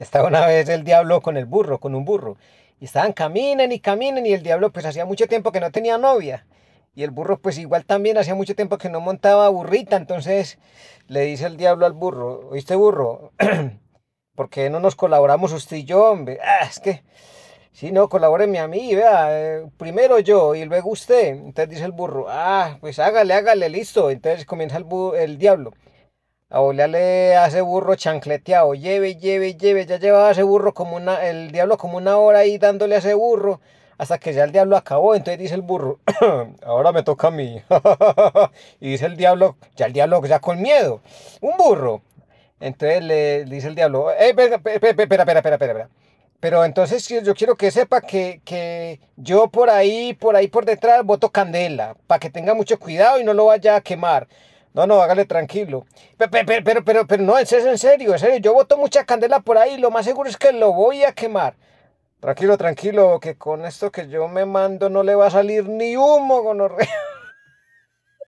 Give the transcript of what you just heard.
Estaba una vez el diablo con el burro, con un burro. Y estaban caminen y caminen y el diablo pues hacía mucho tiempo que no tenía novia. Y el burro pues igual también hacía mucho tiempo que no montaba burrita. Entonces le dice el diablo al burro, ¿oíste burro? ¿por qué no nos colaboramos usted y yo, hombre? Ah, es que, si no, colabóreme a mí, vea, eh, primero yo y luego usted. Entonces dice el burro, ah, pues hágale, hágale, listo. Entonces comienza el, el diablo. Abuela le hace burro chancleteado, lleve, lleve, lleve, ya llevaba ese burro como una, el diablo como una hora ahí dándole a ese burro, hasta que ya el diablo acabó, entonces dice el burro, ahora me toca a mí, y dice el diablo, ya el diablo ya con miedo, un burro, entonces le dice el diablo, espera, eh, espera, espera, espera, espera, pero entonces yo quiero que sepa que, que yo por ahí, por ahí por detrás voto candela, para que tenga mucho cuidado y no lo vaya a quemar, no, no, hágale tranquilo. Pero, pero, pero, pero, no, es, en serio, en serio. Yo boto muchas candelas por ahí, lo más seguro es que lo voy a quemar. Tranquilo, tranquilo, que con esto que yo me mando no le va a salir ni humo, gonorrea.